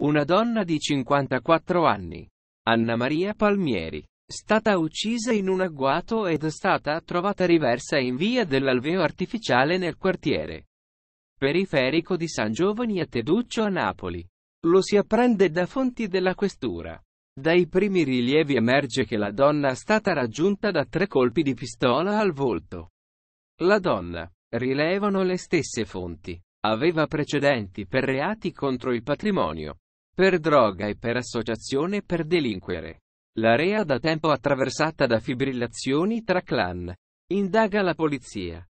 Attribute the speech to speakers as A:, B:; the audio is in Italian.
A: Una donna di 54 anni, Anna Maria Palmieri, stata uccisa in un agguato ed è stata trovata riversa in via dell'alveo artificiale nel quartiere periferico di San Giovanni a Teduccio a Napoli. Lo si apprende da fonti della questura. Dai primi rilievi emerge che la donna è stata raggiunta da tre colpi di pistola al volto. La donna, rilevano le stesse fonti, aveva precedenti per reati contro il patrimonio, per droga e per associazione per delinquere. L'area da tempo attraversata da fibrillazioni tra clan. Indaga la polizia.